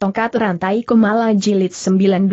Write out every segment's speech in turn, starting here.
Tongkat Rantai Kumala Jilid 19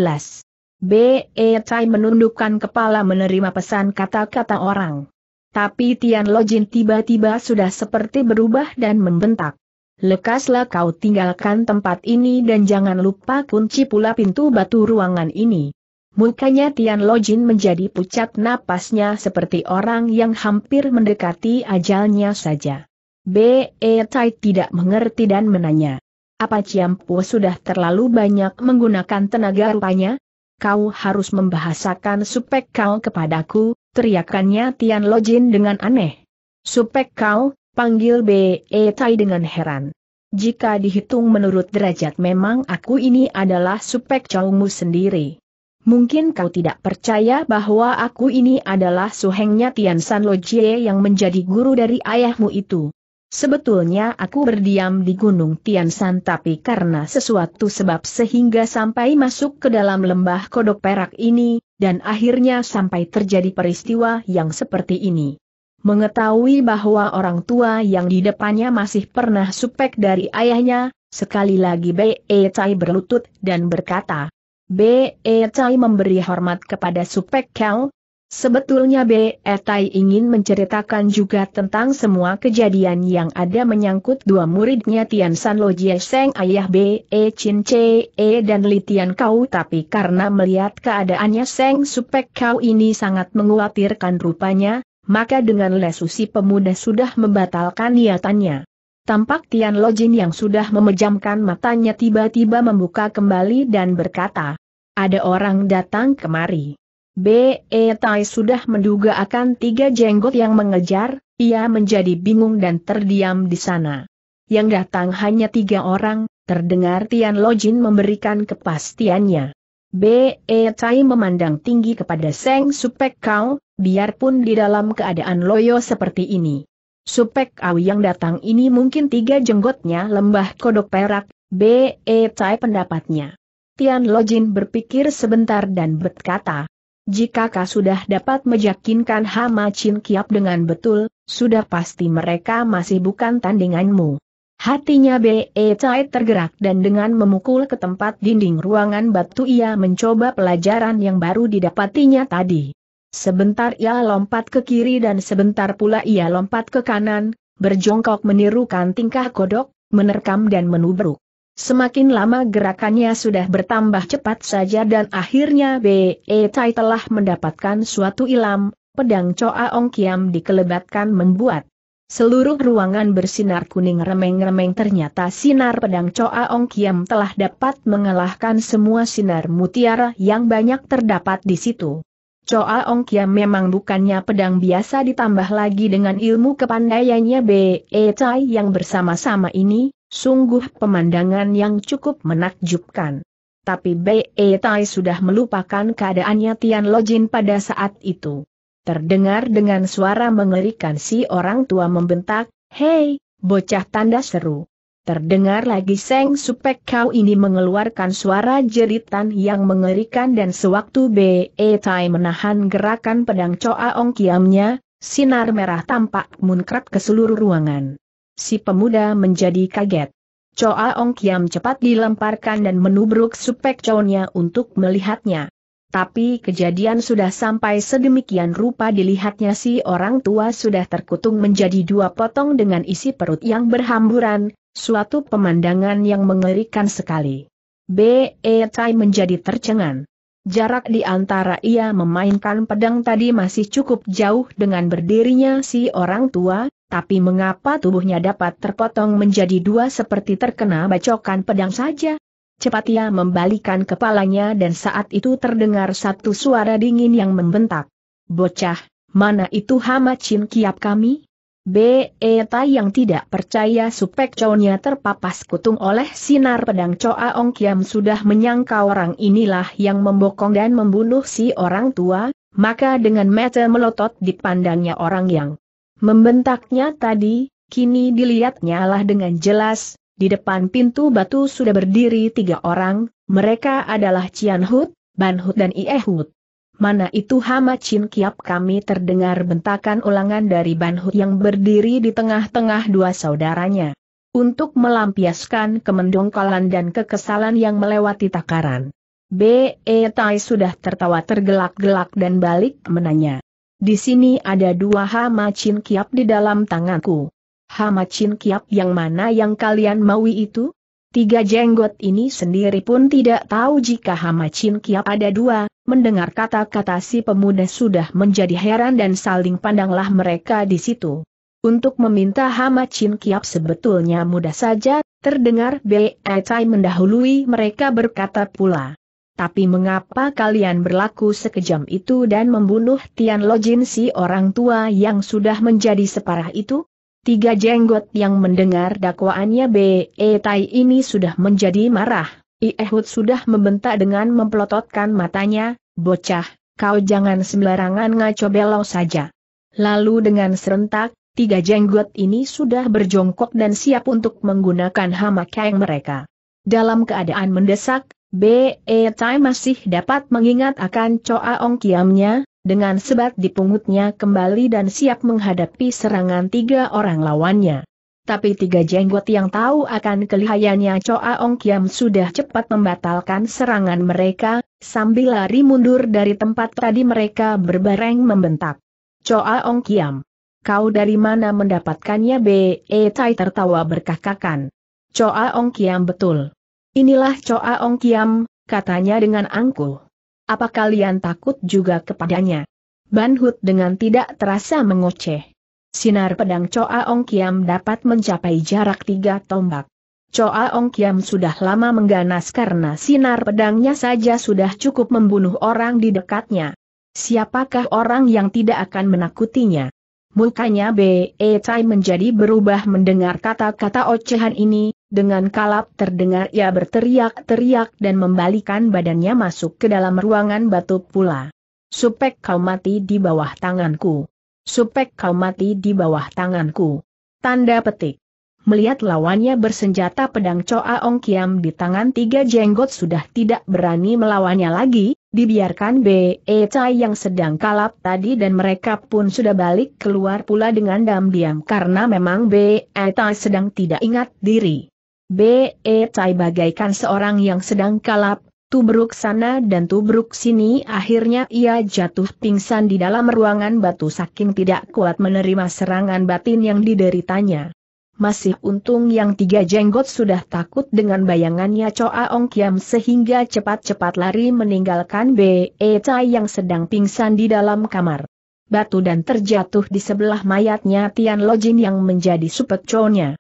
B.E. Tai menundukkan kepala menerima pesan kata-kata orang. Tapi Tian Lojin tiba-tiba sudah seperti berubah dan membentak. Lekaslah kau tinggalkan tempat ini dan jangan lupa kunci pula pintu batu ruangan ini. Mukanya Tian Lojin menjadi pucat napasnya seperti orang yang hampir mendekati ajalnya saja. B.E. Tai tidak mengerti dan menanya. Apa Ciampu sudah terlalu banyak menggunakan tenaga rupanya? Kau harus membahasakan supek kau kepadaku, teriakannya Tian Lojin dengan aneh. Supek kau, panggil B.E. E tai dengan heran. Jika dihitung menurut derajat memang aku ini adalah supek mu sendiri. Mungkin kau tidak percaya bahwa aku ini adalah suhengnya Tian San Lojie yang menjadi guru dari ayahmu itu. Sebetulnya aku berdiam di Gunung Tiansan tapi karena sesuatu sebab sehingga sampai masuk ke dalam lembah kodok perak ini, dan akhirnya sampai terjadi peristiwa yang seperti ini. Mengetahui bahwa orang tua yang di depannya masih pernah supek dari ayahnya, sekali lagi Be e Chai berlutut dan berkata, Be e Chai memberi hormat kepada supek Kau, Sebetulnya B. Etai ingin menceritakan juga tentang semua kejadian yang ada menyangkut dua muridnya Tian San Lo Jie Seng ayah B. E. Chin C. E. dan Li Tian Kau tapi karena melihat keadaannya Seng Supek Kau ini sangat menguatirkan rupanya, maka dengan lesusi pemuda sudah membatalkan niatannya. Tampak Tian Lo Jin yang sudah memejamkan matanya tiba-tiba membuka kembali dan berkata, ada orang datang kemari. B.E. Tai sudah menduga akan tiga jenggot yang mengejar, ia menjadi bingung dan terdiam di sana. Yang datang hanya tiga orang, terdengar Tian Lojin memberikan kepastiannya. B.E. Tai memandang tinggi kepada Seng Supek Kau, biarpun di dalam keadaan loyo seperti ini. Supek Kau yang datang ini mungkin tiga jenggotnya lembah kodok perak, B.E. Tai pendapatnya. Tian Lojin berpikir sebentar dan berkata, jika kau sudah dapat meyakinkan Hama Chin Kiap dengan betul, sudah pasti mereka masih bukan tandinganmu. Hatinya Be Chai tergerak dan dengan memukul ke tempat dinding ruangan batu ia mencoba pelajaran yang baru didapatinya tadi. Sebentar ia lompat ke kiri dan sebentar pula ia lompat ke kanan, berjongkok menirukan tingkah kodok, menerkam dan menubruk. Semakin lama gerakannya sudah bertambah cepat saja dan akhirnya Be Tai telah mendapatkan suatu ilam, pedang Choa Ong Kiam dikelebatkan membuat seluruh ruangan bersinar kuning remeng-remeng ternyata sinar pedang Choa Ong Kiam telah dapat mengalahkan semua sinar mutiara yang banyak terdapat di situ. Choa Ong Kiam memang bukannya pedang biasa ditambah lagi dengan ilmu kepandaiannya Be Tai yang bersama-sama ini, Sungguh pemandangan yang cukup menakjubkan. Tapi Bei Tai sudah melupakan keadaannya Tian Lojin pada saat itu. Terdengar dengan suara mengerikan si orang tua membentak, Hei, bocah tanda seru. Terdengar lagi Seng Supek kau ini mengeluarkan suara jeritan yang mengerikan dan sewaktu Bei Tai menahan gerakan pedang Choa Ong Kiamnya, sinar merah tampak munkrat ke seluruh ruangan si pemuda menjadi kaget. Choa Ong Kiam cepat dilemparkan dan menubruk supek cownya untuk melihatnya. Tapi kejadian sudah sampai sedemikian rupa dilihatnya si orang tua sudah terkutung menjadi dua potong dengan isi perut yang berhamburan, suatu pemandangan yang mengerikan sekali. B.E. Tai menjadi tercengang. Jarak di antara ia memainkan pedang tadi masih cukup jauh dengan berdirinya si orang tua, tapi mengapa tubuhnya dapat terpotong menjadi dua seperti terkena bacokan pedang saja? Cepat ia membalikan kepalanya dan saat itu terdengar satu suara dingin yang membentak. Bocah, mana itu hama cin kiap kami? B.E. Beta yang tidak percaya supek cownya terpapas kutung oleh sinar pedang Coa Ong Kiam sudah menyangka orang inilah yang membokong dan membunuh si orang tua, maka dengan mata melotot dipandangnya orang yang Membentaknya tadi, kini dilihatnya lah dengan jelas, di depan pintu batu sudah berdiri tiga orang, mereka adalah Cian Hut, Ban Hut dan Ie eh Hut. Mana itu Hama Chin Kiap kami terdengar bentakan ulangan dari Ban Hut yang berdiri di tengah-tengah dua saudaranya. Untuk melampiaskan kemendongkolan dan kekesalan yang melewati takaran. B.E. Tai sudah tertawa tergelak-gelak dan balik menanya. Di sini ada dua hama cin kiap di dalam tanganku. Hama cin kiap yang mana yang kalian maui itu? Tiga jenggot ini sendiri pun tidak tahu jika Hama Chin Kiap ada dua, mendengar kata-kata si pemuda sudah menjadi heran dan saling pandanglah mereka di situ. Untuk meminta Hama Chin Kiap sebetulnya mudah saja, terdengar Bei Tai mendahului mereka berkata pula. Tapi mengapa kalian berlaku sekejam itu dan membunuh Tian Lojin si orang tua yang sudah menjadi separah itu? Tiga jenggot yang mendengar dakwaannya B.E. E tai ini sudah menjadi marah. Iehud sudah membentak dengan mempelototkan matanya, bocah, kau jangan sembarangan ngaco belau saja. Lalu dengan serentak, tiga jenggot ini sudah berjongkok dan siap untuk menggunakan hama kain mereka. Dalam keadaan mendesak, B. E. Tai masih dapat mengingat akan Choa Ong Kiamnya, dengan sebat dipungutnya kembali dan siap menghadapi serangan tiga orang lawannya. Tapi tiga jenggot yang tahu akan kelihayannya Choa Ong Kiam sudah cepat membatalkan serangan mereka, sambil lari mundur dari tempat tadi mereka berbareng membentak. Choa Ong Kiam, kau dari mana mendapatkannya? B. E. Tai tertawa berkakakan. Choa Ong Kiam betul. Inilah Coa Ong Kiam, katanya dengan angkuh. Apa kalian takut juga kepadanya? Ban Hut dengan tidak terasa mengoceh. Sinar pedang Coa Ong Kiam dapat mencapai jarak tiga tombak. Coa Ong Kiam sudah lama mengganas karena sinar pedangnya saja sudah cukup membunuh orang di dekatnya. Siapakah orang yang tidak akan menakutinya? Mukanya B.E. Tai menjadi berubah mendengar kata-kata ocehan ini, dengan kalap terdengar ia berteriak-teriak dan membalikan badannya masuk ke dalam ruangan batu pula. Supek kau mati di bawah tanganku. Supek kau mati di bawah tanganku. Tanda petik. Melihat lawannya bersenjata pedang coa Ong Kiam di tangan tiga jenggot sudah tidak berani melawannya lagi, dibiarkan B.E. Chai yang sedang kalap tadi dan mereka pun sudah balik keluar pula dengan dam-diam karena memang B.E. Chai sedang tidak ingat diri. B.E. Tai bagaikan seorang yang sedang kalap, tubruk sana dan tubruk sini akhirnya ia jatuh pingsan di dalam ruangan batu saking tidak kuat menerima serangan batin yang dideritanya. Masih untung yang tiga jenggot sudah takut dengan bayangannya Choa Ong Kiam sehingga cepat-cepat lari meninggalkan B.E. Tai yang sedang pingsan di dalam kamar. Batu dan terjatuh di sebelah mayatnya Tian Lojin yang menjadi supetconya.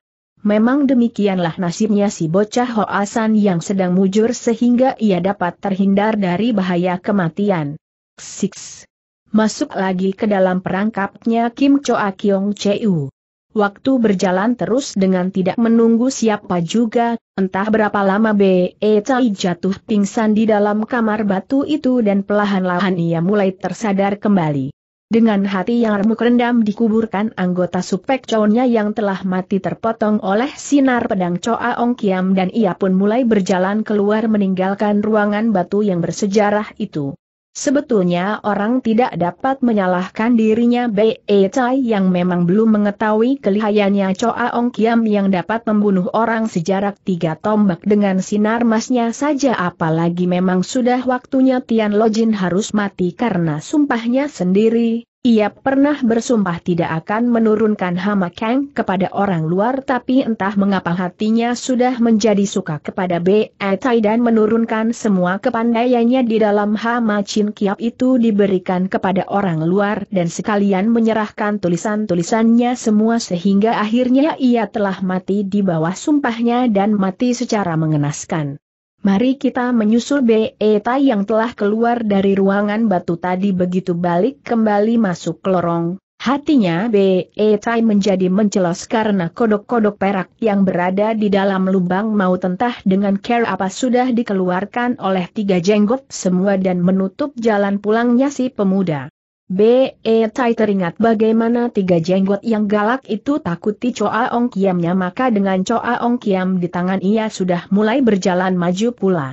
Memang demikianlah nasibnya si bocah Hoasan yang sedang mujur sehingga ia dapat terhindar dari bahaya kematian. Six. Masuk lagi ke dalam perangkapnya Kim Choa Kyong Cheu. Waktu berjalan terus dengan tidak menunggu siapa juga, entah berapa lama B.E. E Chai jatuh pingsan di dalam kamar batu itu dan pelahan-lahan ia mulai tersadar kembali. Dengan hati yang remuk rendam dikuburkan anggota supek Chownnya yang telah mati terpotong oleh sinar pedang Choa Ong Kiam dan ia pun mulai berjalan keluar meninggalkan ruangan batu yang bersejarah itu. Sebetulnya orang tidak dapat menyalahkan dirinya Bei e Chai yang memang belum mengetahui kelihayannya Choa Ong Kiam yang dapat membunuh orang sejarak tiga tombak dengan sinar masnya saja apalagi memang sudah waktunya Tian Lojin harus mati karena sumpahnya sendiri, ia pernah bersumpah tidak akan menurunkan Hama Kang kepada orang luar tapi entah mengapa hatinya sudah menjadi suka kepada Be Tai dan menurunkan semua kepandaiannya di dalam Hama Chin Kiap itu diberikan kepada orang luar dan sekalian menyerahkan tulisan-tulisannya semua sehingga akhirnya ia telah mati di bawah sumpahnya dan mati secara mengenaskan. Mari kita menyusul B.E. Beta yang telah keluar dari ruangan batu tadi begitu balik kembali masuk lorong. Hatinya B.E. Beta menjadi mencelos karena kodok-kodok perak yang berada di dalam lubang mau tentah dengan care apa sudah dikeluarkan oleh tiga jenggot semua dan menutup jalan pulangnya si pemuda. E, tai teringat bagaimana tiga jenggot yang galak itu takuti Choa Ong Kiamnya maka dengan Choa Ong Kiam di tangan ia sudah mulai berjalan maju pula.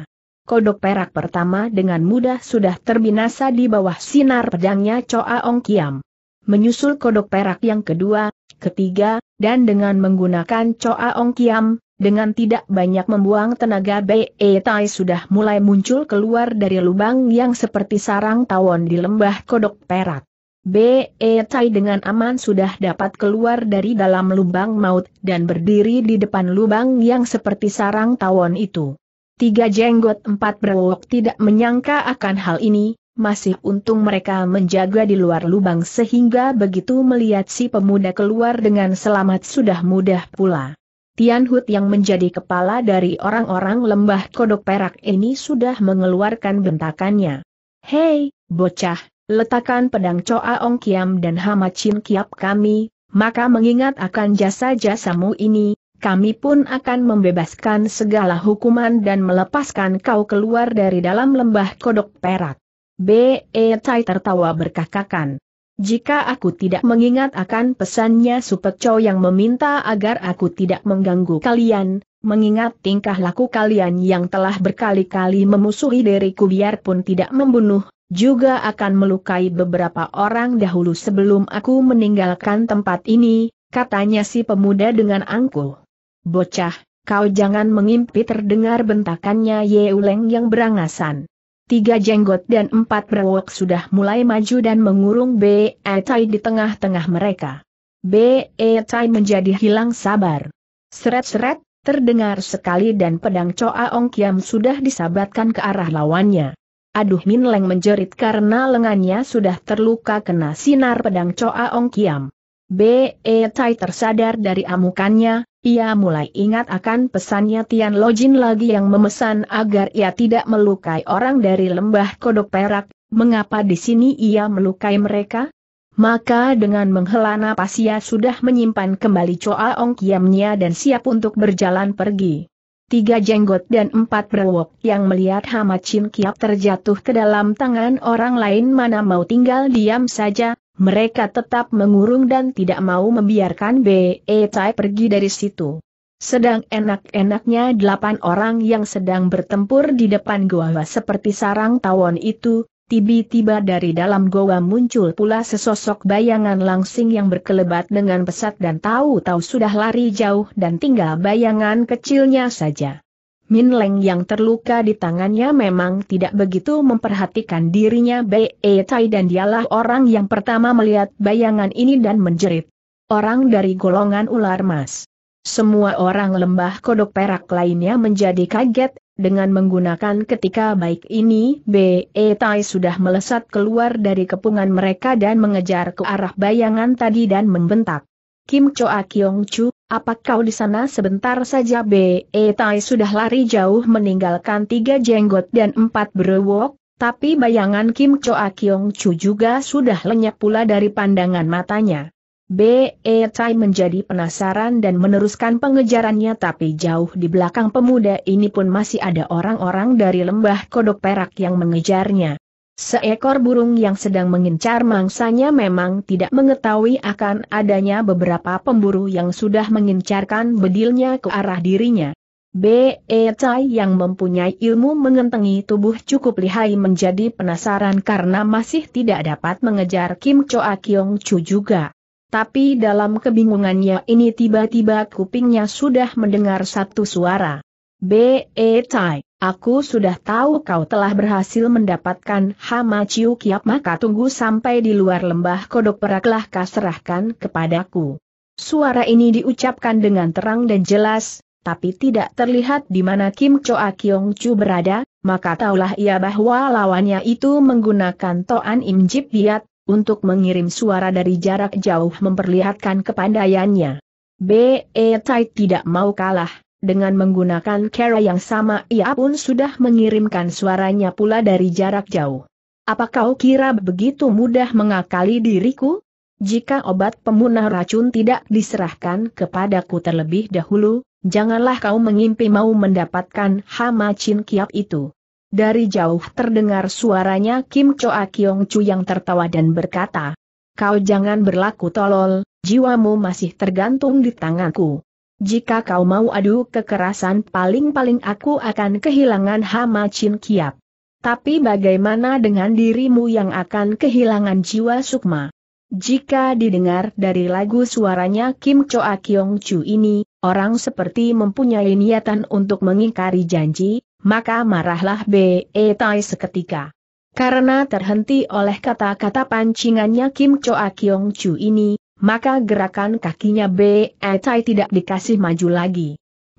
Kodok perak pertama dengan mudah sudah terbinasa di bawah sinar pedangnya Choa Ong Kiam. Menyusul kodok perak yang kedua, ketiga, dan dengan menggunakan Choa Ong Kiam, dengan tidak banyak membuang tenaga Bei Tai sudah mulai muncul keluar dari lubang yang seperti sarang tawon di lembah kodok perak. Bei Tai dengan aman sudah dapat keluar dari dalam lubang maut dan berdiri di depan lubang yang seperti sarang tawon itu. Tiga jenggot empat berwok tidak menyangka akan hal ini, masih untung mereka menjaga di luar lubang sehingga begitu melihat si pemuda keluar dengan selamat sudah mudah pula. Tian Hut yang menjadi kepala dari orang-orang lembah kodok perak ini sudah mengeluarkan bentakannya. Hei, bocah, letakkan pedang Choa Ong Kiam dan Hama Chin Kiap kami, maka mengingat akan jasa-jasamu ini, kami pun akan membebaskan segala hukuman dan melepaskan kau keluar dari dalam lembah kodok perak. B.E. Tai tertawa berkakakan. Jika aku tidak mengingat akan pesannya Supek Chow yang meminta agar aku tidak mengganggu kalian, mengingat tingkah laku kalian yang telah berkali-kali memusuhi diriku biarpun tidak membunuh, juga akan melukai beberapa orang dahulu sebelum aku meninggalkan tempat ini, katanya si pemuda dengan angkuh. Bocah, kau jangan mengimpi terdengar bentakannya Yeuleng yang berangasan. Tiga jenggot dan empat brewok sudah mulai maju dan mengurung B.E. Tai e di tengah-tengah mereka. B.E. Tai e menjadi hilang sabar. Seret-seret, terdengar sekali dan pedang Coa Ong Kiam sudah disabatkan ke arah lawannya. Aduh Min Leng menjerit karena lengannya sudah terluka kena sinar pedang Coa Ong Kiam. B. E tai tersadar dari amukannya, ia mulai ingat akan pesannya Tian Lojin lagi yang memesan agar ia tidak melukai orang dari lembah kodok perak, mengapa di sini ia melukai mereka? Maka dengan menghela napas ia sudah menyimpan kembali Choa Ong Kiamnya dan siap untuk berjalan pergi. Tiga jenggot dan empat berwok yang melihat Hama Chin Kiap terjatuh ke dalam tangan orang lain mana mau tinggal diam saja, mereka tetap mengurung dan tidak mau membiarkan B.E. Tai pergi dari situ. Sedang enak-enaknya delapan orang yang sedang bertempur di depan goa seperti sarang tawon itu, tiba-tiba dari dalam goa muncul pula sesosok bayangan langsing yang berkelebat dengan pesat dan tahu-tahu sudah lari jauh dan tinggal bayangan kecilnya saja. Min Leng yang terluka di tangannya memang tidak begitu memperhatikan dirinya Bei e, Tai dan dialah orang yang pertama melihat bayangan ini dan menjerit. Orang dari golongan ular mas. Semua orang lembah kodok perak lainnya menjadi kaget, dengan menggunakan ketika baik ini Bei e, Tai sudah melesat keluar dari kepungan mereka dan mengejar ke arah bayangan tadi dan membentak. Kim Choa Kyong Chu, apa kau di sana sebentar saja B.E. E tai sudah lari jauh meninggalkan tiga jenggot dan empat berewok, tapi bayangan Kim Choa Kyong Chu juga sudah lenyap pula dari pandangan matanya. B.E. E tai menjadi penasaran dan meneruskan pengejarannya tapi jauh di belakang pemuda ini pun masih ada orang-orang dari lembah kodok perak yang mengejarnya. Seekor burung yang sedang mengincar mangsanya memang tidak mengetahui akan adanya beberapa pemburu yang sudah mengincarkan bedilnya ke arah dirinya. B.E. Chai yang mempunyai ilmu mengentengi tubuh cukup lihai menjadi penasaran karena masih tidak dapat mengejar Kim Choa Kyong Chu juga. Tapi dalam kebingungannya ini tiba-tiba kupingnya sudah mendengar satu suara. B.E. Tai, aku sudah tahu kau telah berhasil mendapatkan hama ciu kiap maka tunggu sampai di luar lembah kodok peraklah kau serahkan kepadaku. Suara ini diucapkan dengan terang dan jelas, tapi tidak terlihat di mana Kim Choa Kyong Chu berada, maka taulah ia bahwa lawannya itu menggunakan Toan Im Jip Biat, untuk mengirim suara dari jarak jauh memperlihatkan kepandaiannya. B.E. Tai tidak mau kalah, dengan menggunakan cara yang sama ia pun sudah mengirimkan suaranya pula dari jarak jauh. Apa kau kira begitu mudah mengakali diriku? Jika obat pemunah racun tidak diserahkan kepadaku terlebih dahulu, janganlah kau mengimpi mau mendapatkan hama cin kiap itu. Dari jauh terdengar suaranya Kim Choa Kyong Chu yang tertawa dan berkata, Kau jangan berlaku tolol, jiwamu masih tergantung di tanganku. Jika kau mau adu kekerasan paling-paling aku akan kehilangan Hama Chin Kiap. Tapi bagaimana dengan dirimu yang akan kehilangan jiwa sukma? Jika didengar dari lagu suaranya Kim Choa Kyong Chu ini, orang seperti mempunyai niatan untuk mengingkari janji, maka marahlah B.E. E tai seketika. Karena terhenti oleh kata-kata pancingannya Kim Choa Kyong Chu ini, maka gerakan kakinya B. Tai tidak dikasih maju lagi.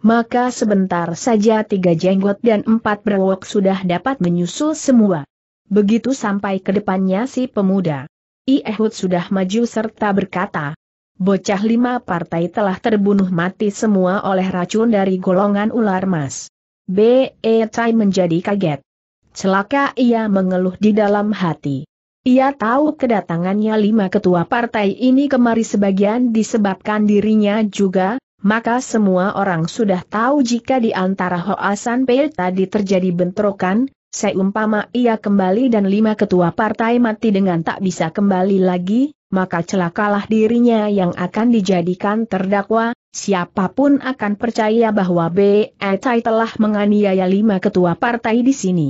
Maka sebentar saja tiga jenggot dan empat berwok sudah dapat menyusul semua. Begitu sampai ke depannya si pemuda. Ehud sudah maju serta berkata, Bocah lima partai telah terbunuh mati semua oleh racun dari golongan ular mas. B.E. Tai menjadi kaget. Celaka ia mengeluh di dalam hati. Ia tahu kedatangannya lima ketua partai ini kemari sebagian disebabkan dirinya juga, maka semua orang sudah tahu jika di antara Hoasan Pei tadi terjadi bentrokan, seumpama ia kembali dan lima ketua partai mati dengan tak bisa kembali lagi, maka celakalah dirinya yang akan dijadikan terdakwa, siapapun akan percaya bahwa Tai telah menganiaya lima ketua partai di sini.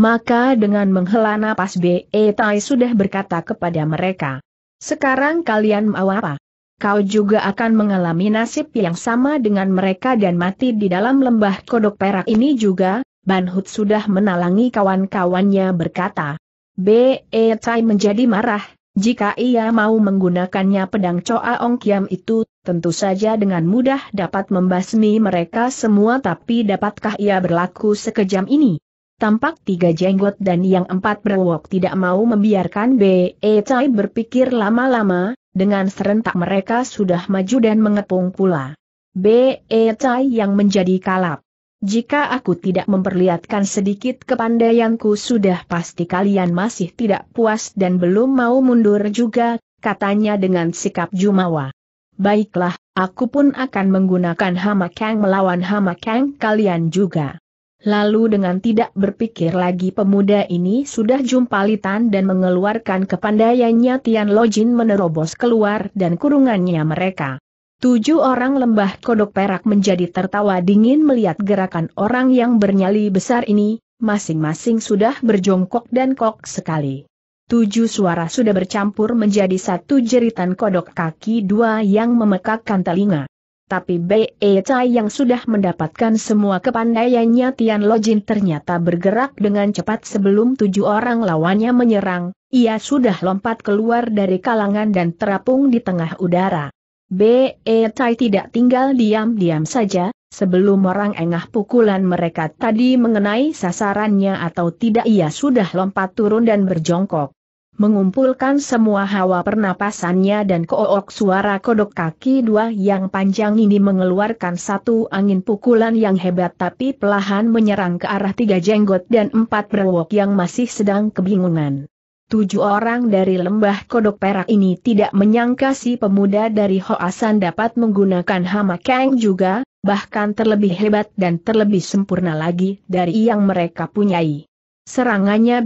Maka dengan menghela napas Be Tai sudah berkata kepada mereka. Sekarang kalian mau apa? Kau juga akan mengalami nasib yang sama dengan mereka dan mati di dalam lembah kodok perak ini juga, Ban sudah menalangi kawan-kawannya berkata. Be Tai menjadi marah, jika ia mau menggunakannya pedang Coa Ong Kiam itu, tentu saja dengan mudah dapat membasmi mereka semua tapi dapatkah ia berlaku sekejam ini? Tampak tiga jenggot dan yang empat berwok tidak mau membiarkan B.E. Cai berpikir lama-lama, dengan serentak mereka sudah maju dan mengepung pula. B.E. Cai yang menjadi kalap. Jika aku tidak memperlihatkan sedikit kepandaianku sudah pasti kalian masih tidak puas dan belum mau mundur juga, katanya dengan sikap jumawa. Baiklah, aku pun akan menggunakan hama keng melawan hama keng kalian juga. Lalu dengan tidak berpikir lagi pemuda ini sudah jumpalitan dan mengeluarkan kepandaiannya Tian Lojin menerobos keluar dan kurungannya mereka. Tujuh orang lembah kodok perak menjadi tertawa dingin melihat gerakan orang yang bernyali besar ini, masing-masing sudah berjongkok dan kok sekali. Tujuh suara sudah bercampur menjadi satu jeritan kodok kaki dua yang memekakkan telinga tapi Bei Cai yang sudah mendapatkan semua kepandaiannya Tian Lojin ternyata bergerak dengan cepat sebelum tujuh orang lawannya menyerang, ia sudah lompat keluar dari kalangan dan terapung di tengah udara. Bei Cai tidak tinggal diam-diam saja, sebelum orang engah pukulan mereka tadi mengenai sasarannya atau tidak ia sudah lompat turun dan berjongkok mengumpulkan semua hawa pernapasannya dan kook suara kodok kaki dua yang panjang ini mengeluarkan satu angin pukulan yang hebat tapi pelahan menyerang ke arah tiga jenggot dan empat berwok yang masih sedang kebingungan. Tujuh orang dari lembah kodok perak ini tidak menyangka si pemuda dari Hoasan dapat menggunakan hama keng juga, bahkan terlebih hebat dan terlebih sempurna lagi dari yang mereka punyai. Serangannya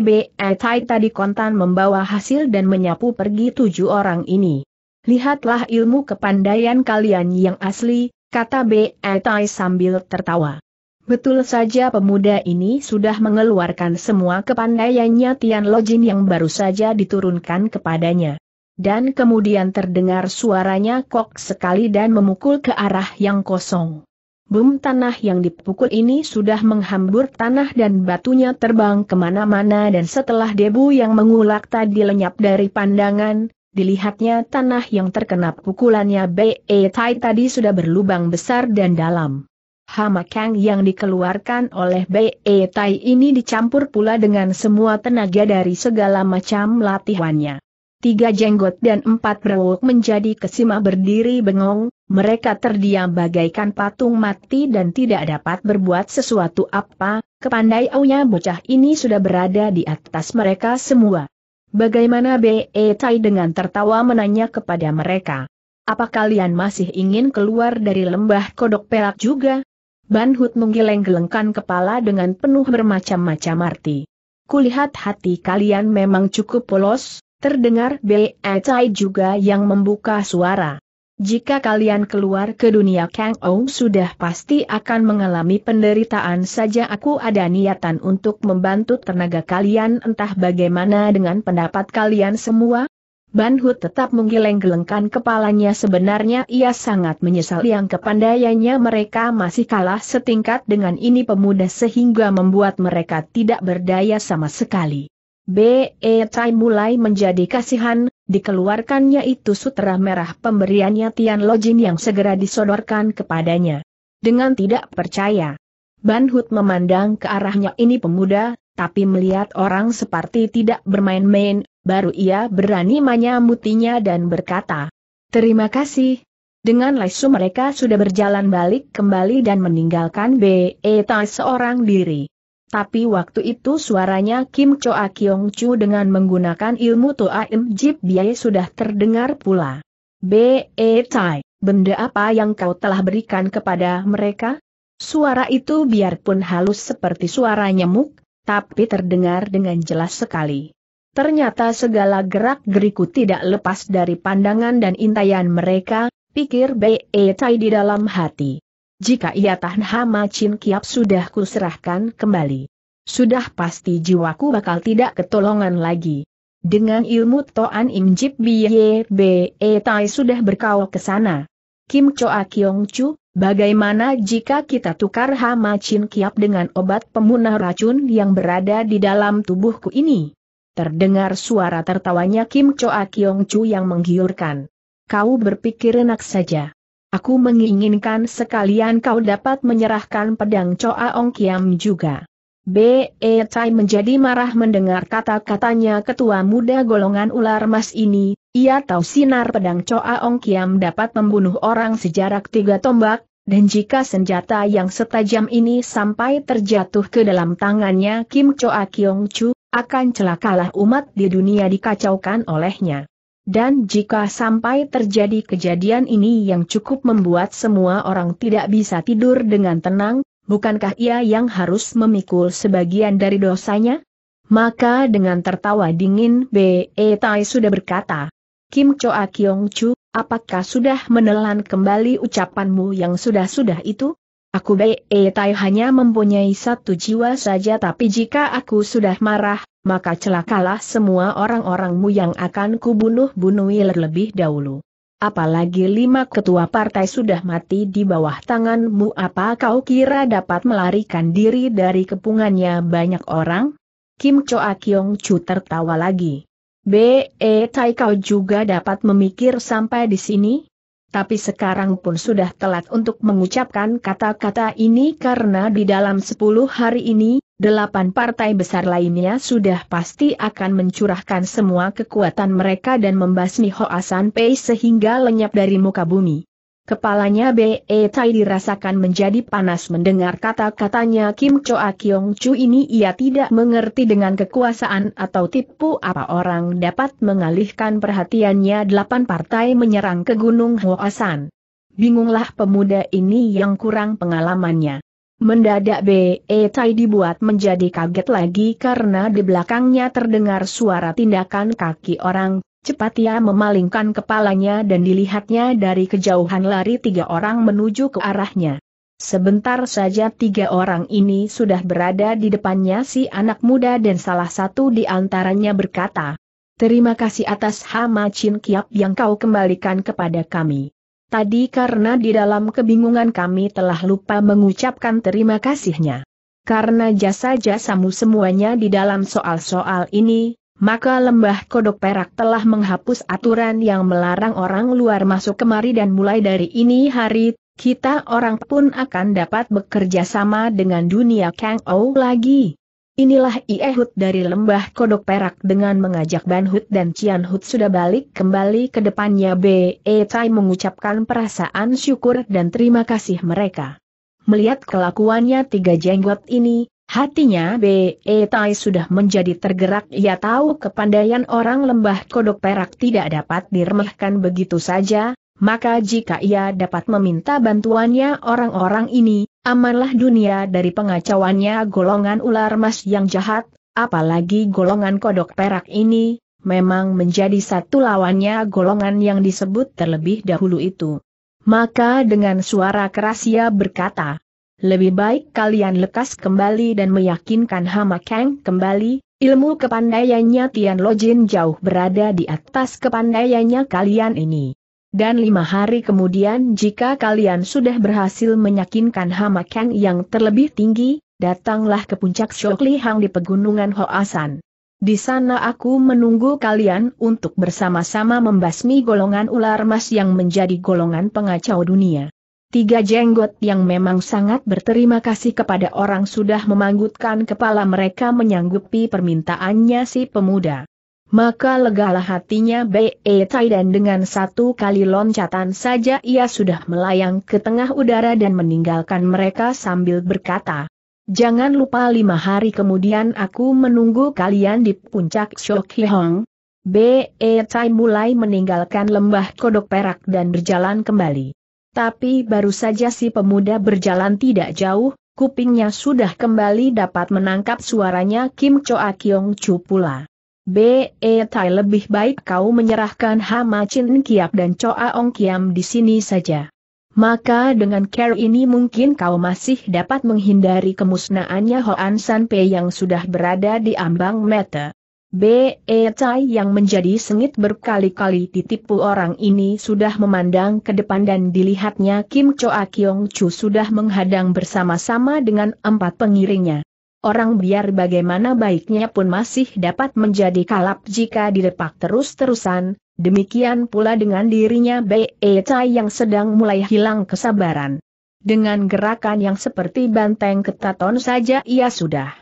Tai tadi kontan membawa hasil dan menyapu pergi tujuh orang ini. Lihatlah ilmu kepandaian kalian yang asli, kata Tai sambil tertawa. Betul saja pemuda ini sudah mengeluarkan semua kepandaiannya Tian Lojin yang baru saja diturunkan kepadanya. Dan kemudian terdengar suaranya kok sekali dan memukul ke arah yang kosong. Bum tanah yang dipukul ini sudah menghambur tanah dan batunya terbang kemana-mana dan setelah debu yang mengulak tadi lenyap dari pandangan, dilihatnya tanah yang terkena pukulannya B.E. Tai tadi sudah berlubang besar dan dalam. Hama Kang yang dikeluarkan oleh B.E. Tai ini dicampur pula dengan semua tenaga dari segala macam latihannya tiga jenggot dan empat brewok menjadi kesima berdiri bengong, mereka terdiam bagaikan patung mati dan tidak dapat berbuat sesuatu apa, kepandai aunya bocah ini sudah berada di atas mereka semua. Bagaimana Be Tai dengan tertawa menanya kepada mereka. Apa kalian masih ingin keluar dari lembah kodok pelak juga? Ban Hut menggeleng-gelengkan kepala dengan penuh bermacam-macam arti. Kulihat hati kalian memang cukup polos, Terdengar Bee Cai juga yang membuka suara. Jika kalian keluar ke dunia Kang Ou sudah pasti akan mengalami penderitaan saja aku ada niatan untuk membantu tenaga kalian entah bagaimana dengan pendapat kalian semua? Ban Hu tetap menggeleng-gelengkan kepalanya sebenarnya ia sangat menyesal yang kepandaiannya mereka masih kalah setingkat dengan ini pemuda sehingga membuat mereka tidak berdaya sama sekali. BE Tai mulai menjadi kasihan, dikeluarkannya itu sutera merah pemberiannya Tian Lojin yang segera disodorkan kepadanya. Dengan tidak percaya, Ban Hut memandang ke arahnya ini pemuda, tapi melihat orang seperti tidak bermain-main, baru ia berani menyamutinya dan berkata, Terima kasih. Dengan lesu mereka sudah berjalan balik kembali dan meninggalkan BE Tai seorang diri. Tapi waktu itu suaranya Kim Choa Kyong Chu dengan menggunakan ilmu Toa Im Jip Biai sudah terdengar pula. B.E. Tai, benda apa yang kau telah berikan kepada mereka? Suara itu biarpun halus seperti suara nyamuk, tapi terdengar dengan jelas sekali. Ternyata segala gerak-geriku tidak lepas dari pandangan dan intayan mereka, pikir B.E. Tai di dalam hati. Jika ia tahan hama Chin Kiap sudah kuserahkan kembali. Sudah pasti jiwaku bakal tidak ketolongan lagi. Dengan ilmu Toan Im Jip Biye Be e Tai sudah berkau ke sana. Kim Choa Kiong Chu, bagaimana jika kita tukar hama Chin Kiap dengan obat pemunah racun yang berada di dalam tubuhku ini? Terdengar suara tertawanya Kim Choa Kiong Chu yang menggiurkan. Kau berpikir enak saja. Aku menginginkan sekalian kau dapat menyerahkan pedang Choa Ong Kiam juga. Be Tai menjadi marah mendengar kata-katanya ketua muda golongan ular emas ini, ia tahu sinar pedang Choa Ong Kiam dapat membunuh orang sejarak tiga tombak, dan jika senjata yang setajam ini sampai terjatuh ke dalam tangannya Kim Choa Kiong Chu, akan celakalah umat di dunia dikacaukan olehnya. Dan jika sampai terjadi kejadian ini yang cukup membuat semua orang tidak bisa tidur dengan tenang, bukankah ia yang harus memikul sebagian dari dosanya? Maka dengan tertawa dingin B.E. Tai sudah berkata, Kim Choa Kyong Chu, apakah sudah menelan kembali ucapanmu yang sudah-sudah itu? Aku B.E. Tai hanya mempunyai satu jiwa saja tapi jika aku sudah marah, maka celakalah semua orang-orangmu yang akan kubunuh-bunuhi lebih dahulu. Apalagi lima ketua partai sudah mati di bawah tanganmu apa kau kira dapat melarikan diri dari kepungannya banyak orang? Kim Choa Kyong Chu tertawa lagi. Be Tai kau juga dapat memikir sampai di sini? tapi sekarang pun sudah telat untuk mengucapkan kata-kata ini karena di dalam sepuluh hari ini, delapan partai besar lainnya sudah pasti akan mencurahkan semua kekuatan mereka dan membasmi Hoasan Pei sehingga lenyap dari muka bumi. Kepalanya Be Tai dirasakan menjadi panas mendengar kata-katanya Kim Choa Kyong Chu ini ia tidak mengerti dengan kekuasaan atau tipu apa orang dapat mengalihkan perhatiannya delapan partai menyerang ke Gunung Hoasan. Bingunglah pemuda ini yang kurang pengalamannya. Mendadak B.E. Eh, tai dibuat menjadi kaget lagi karena di belakangnya terdengar suara tindakan kaki orang, cepat ia memalingkan kepalanya dan dilihatnya dari kejauhan lari tiga orang menuju ke arahnya. Sebentar saja tiga orang ini sudah berada di depannya si anak muda dan salah satu di antaranya berkata, Terima kasih atas hama Chin Kiap yang kau kembalikan kepada kami. Tadi karena di dalam kebingungan kami telah lupa mengucapkan terima kasihnya. Karena jasa-jasamu semuanya di dalam soal-soal ini, maka lembah kodok perak telah menghapus aturan yang melarang orang luar masuk kemari dan mulai dari ini hari, kita orang pun akan dapat bekerja sama dengan dunia Kang Ou lagi. Inilah Iehut dari lembah kodok perak dengan mengajak Banhut dan Cianhut sudah balik kembali ke depannya B. E. Tai mengucapkan perasaan syukur dan terima kasih mereka. Melihat kelakuannya tiga jenggot ini, hatinya B. E. Tai sudah menjadi tergerak ia tahu kepandaian orang lembah kodok perak tidak dapat diremehkan begitu saja, maka jika ia dapat meminta bantuannya orang-orang ini, Amanlah dunia dari pengacauannya golongan ular mas yang jahat, apalagi golongan kodok perak ini, memang menjadi satu lawannya golongan yang disebut terlebih dahulu itu. Maka dengan suara keras ia berkata, lebih baik kalian lekas kembali dan meyakinkan Hama Kang kembali, ilmu kepandaiannya Tian Lojin jauh berada di atas kepandaiannya kalian ini. Dan lima hari kemudian jika kalian sudah berhasil menyakinkan Hama Kang yang terlebih tinggi, datanglah ke puncak Shokli Hang di pegunungan Hoasan. Di sana aku menunggu kalian untuk bersama-sama membasmi golongan ular emas yang menjadi golongan pengacau dunia. Tiga jenggot yang memang sangat berterima kasih kepada orang sudah memanggutkan kepala mereka menyanggupi permintaannya si pemuda. Maka legalah hatinya B.E. Tai dan dengan satu kali loncatan saja ia sudah melayang ke tengah udara dan meninggalkan mereka sambil berkata, Jangan lupa lima hari kemudian aku menunggu kalian di puncak Shokhihong. B.E. Tai mulai meninggalkan lembah kodok perak dan berjalan kembali. Tapi baru saja si pemuda berjalan tidak jauh, kupingnya sudah kembali dapat menangkap suaranya Kim Choa Kyong Chu pula. B. E. Tai lebih baik kau menyerahkan Hama Chin Kiap dan Choa Ong Kiam di sini saja. Maka dengan care ini mungkin kau masih dapat menghindari kemusnahannya Hoan San Pei yang sudah berada di ambang meta. B. E. Tai yang menjadi sengit berkali-kali ditipu orang ini sudah memandang ke depan dan dilihatnya Kim Choa Kyong Chu sudah menghadang bersama-sama dengan empat pengiringnya orang biar bagaimana baiknya pun masih dapat menjadi kalap jika didepak terus-terusan, demikian pula dengan dirinya Bei e Chai yang sedang mulai hilang kesabaran. Dengan gerakan yang seperti banteng ketaton saja ia sudah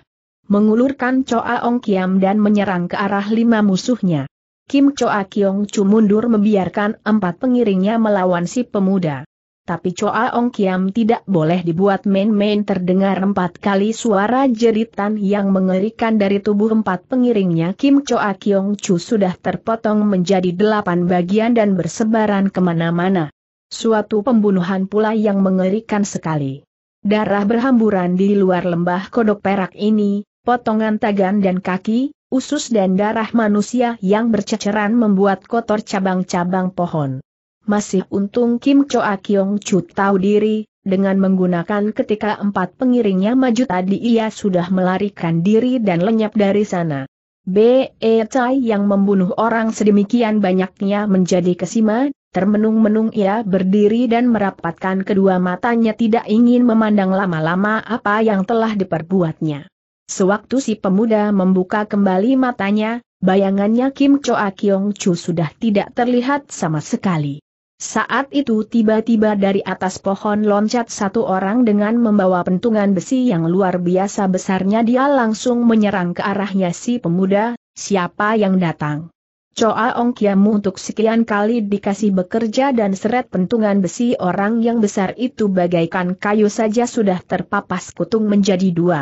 mengulurkan coa Ong Kiam dan menyerang ke arah lima musuhnya. Kim Coa Kiong Chu mundur membiarkan empat pengiringnya melawan si pemuda tapi Choa Ong Kiam tidak boleh dibuat main-main terdengar empat kali suara jeritan yang mengerikan dari tubuh empat pengiringnya Kim Choa Kiong Chu sudah terpotong menjadi delapan bagian dan bersebaran kemana-mana. Suatu pembunuhan pula yang mengerikan sekali. Darah berhamburan di luar lembah kodok perak ini, potongan tangan dan kaki, usus dan darah manusia yang berceceran membuat kotor cabang-cabang pohon masih untung Kim Choa Kyong Chu tahu diri, dengan menggunakan ketika empat pengiringnya maju tadi ia sudah melarikan diri dan lenyap dari sana. B.E. E Chai yang membunuh orang sedemikian banyaknya menjadi kesima, termenung-menung ia berdiri dan merapatkan kedua matanya tidak ingin memandang lama-lama apa yang telah diperbuatnya. Sewaktu si pemuda membuka kembali matanya, bayangannya Kim Choa Kyong Chu sudah tidak terlihat sama sekali. Saat itu tiba-tiba dari atas pohon loncat satu orang dengan membawa pentungan besi yang luar biasa besarnya dia langsung menyerang ke arahnya si pemuda, siapa yang datang. Coa Ong Kiamu untuk sekian kali dikasih bekerja dan seret pentungan besi orang yang besar itu bagaikan kayu saja sudah terpapas kutung menjadi dua.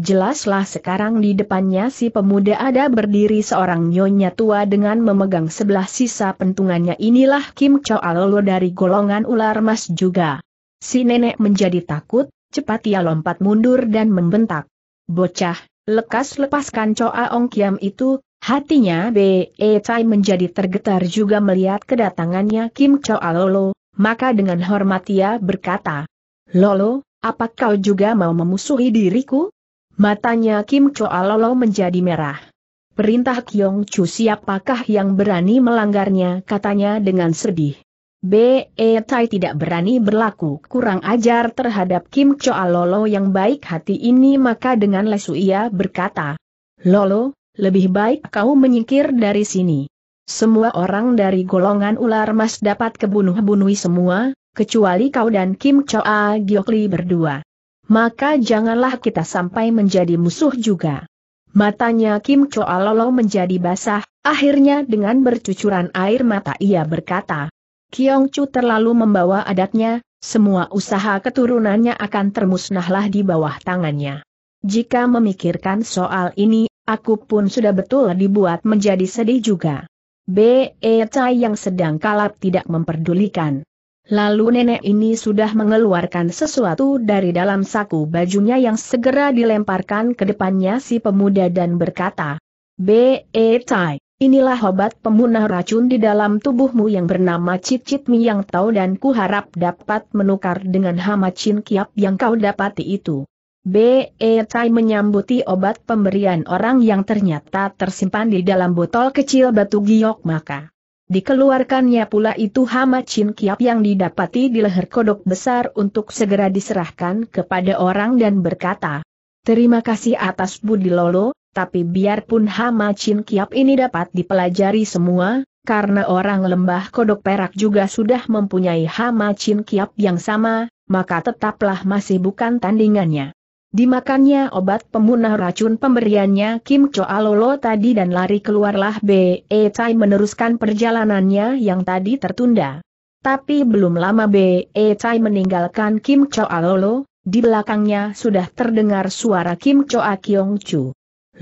Jelaslah sekarang di depannya si pemuda ada berdiri seorang nyonya tua dengan memegang sebelah sisa pentungannya inilah Kim Cho Alolo dari golongan ular mas juga. Si nenek menjadi takut, cepat ia lompat mundur dan membentak. Bocah, lekas lepaskan Cho Aong Kiam itu, hatinya Be Tai e menjadi tergetar juga melihat kedatangannya Kim Cho Alolo, maka dengan hormat ia berkata, Lolo, apa kau juga mau memusuhi diriku? Matanya Kim Choalolo menjadi merah. Perintah Kyong Chu siapakah yang berani melanggarnya katanya dengan sedih. B.E. E, tai tidak berani berlaku kurang ajar terhadap Kim Choa Lolo yang baik hati ini maka dengan lesu ia berkata, Lolo, lebih baik kau menyingkir dari sini. Semua orang dari golongan ular mas dapat kebunuh-bunui semua, kecuali kau dan Kim Choa Giokli berdua maka janganlah kita sampai menjadi musuh juga. Matanya Kim Choa Lolo menjadi basah, akhirnya dengan bercucuran air mata ia berkata, Kiong Chu terlalu membawa adatnya, semua usaha keturunannya akan termusnahlah di bawah tangannya. Jika memikirkan soal ini, aku pun sudah betul dibuat menjadi sedih juga. B.E. Chai yang sedang kalap tidak memperdulikan. Lalu nenek ini sudah mengeluarkan sesuatu dari dalam saku bajunya yang segera dilemparkan ke depannya si pemuda dan berkata, B.E. Tai, inilah obat pemunah racun di dalam tubuhmu yang bernama cicit mi yang tahu dan kuharap dapat menukar dengan hama Chin kiap yang kau dapati itu. B.E. Tai menyambuti obat pemberian orang yang ternyata tersimpan di dalam botol kecil batu giok maka. Dikeluarkannya pula itu hama Chin Kiap yang didapati di leher kodok besar untuk segera diserahkan kepada orang dan berkata, Terima kasih atas Budi Lolo, tapi biarpun hama Chin Kiap ini dapat dipelajari semua, karena orang lembah kodok perak juga sudah mempunyai hama Chin Kiap yang sama, maka tetaplah masih bukan tandingannya. Dimakannya obat pemunah racun pemberiannya Kim Choa Lolo tadi dan lari keluarlah B.E. Tai e meneruskan perjalanannya yang tadi tertunda. Tapi belum lama B.E. Tai e meninggalkan Kim Choa Lolo, di belakangnya sudah terdengar suara Kim Choa Kyong Chu.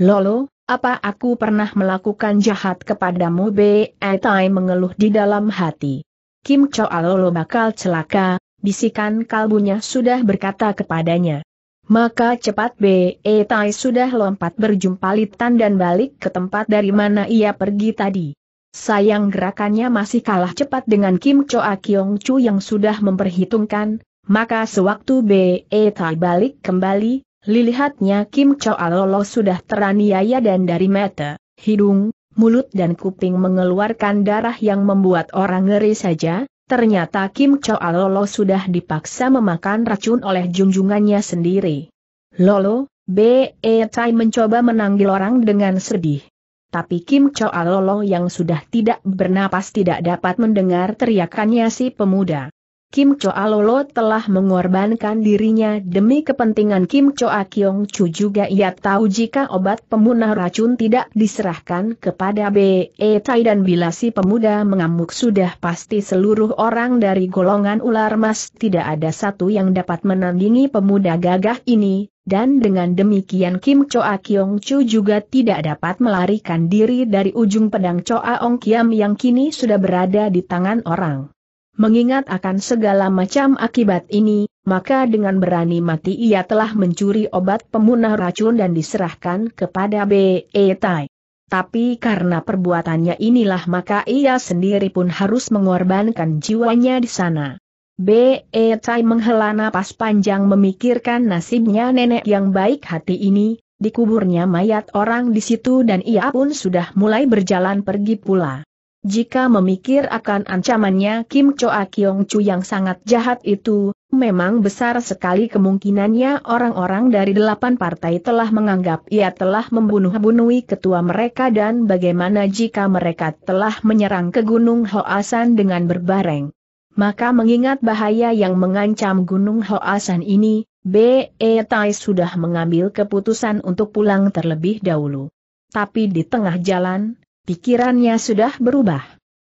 Lolo, apa aku pernah melakukan jahat kepadamu B.E. Tai e mengeluh di dalam hati. Kim Choa Lolo bakal celaka, bisikan kalbunya sudah berkata kepadanya. Maka cepat Be eh Tai sudah lompat berjumpa Litan dan balik ke tempat dari mana ia pergi tadi. Sayang gerakannya masih kalah cepat dengan Kim Choa Kyong Chu yang sudah memperhitungkan, maka sewaktu Be eh Tai balik kembali, lilihatnya Kim Choa Lolo sudah teraniaya dan dari mata, hidung, mulut dan kuping mengeluarkan darah yang membuat orang ngeri saja, Ternyata Kim Choa Lolo sudah dipaksa memakan racun oleh junjungannya sendiri. Lolo, B.E. Tai mencoba menanggil orang dengan sedih. Tapi Kim Choa Lolo yang sudah tidak bernapas tidak dapat mendengar teriakannya si pemuda. Kim Choa Lolo telah mengorbankan dirinya demi kepentingan Kim Choa Kyong Chu juga ia tahu jika obat pemunah racun tidak diserahkan kepada B.E. Tai dan bila si pemuda mengamuk sudah pasti seluruh orang dari golongan ular emas tidak ada satu yang dapat menandingi pemuda gagah ini, dan dengan demikian Kim Choa Kyong Chu juga tidak dapat melarikan diri dari ujung pedang Choa Ong Kiam yang kini sudah berada di tangan orang. Mengingat akan segala macam akibat ini, maka dengan berani mati ia telah mencuri obat pemunah racun dan diserahkan kepada B.E. Tai. Tapi karena perbuatannya inilah maka ia sendiri pun harus mengorbankan jiwanya di sana. B.E. Tai menghela napas panjang memikirkan nasibnya nenek yang baik hati ini, dikuburnya mayat orang di situ dan ia pun sudah mulai berjalan pergi pula. Jika memikir akan ancamannya Kim Choa Kyong Chu yang sangat jahat itu, memang besar sekali kemungkinannya orang-orang dari delapan partai telah menganggap ia telah membunuh bunuhi ketua mereka dan bagaimana jika mereka telah menyerang ke Gunung Hoasan dengan berbareng. Maka mengingat bahaya yang mengancam Gunung Hoasan ini, B.E. Tai sudah mengambil keputusan untuk pulang terlebih dahulu. Tapi di tengah jalan, Pikirannya sudah berubah.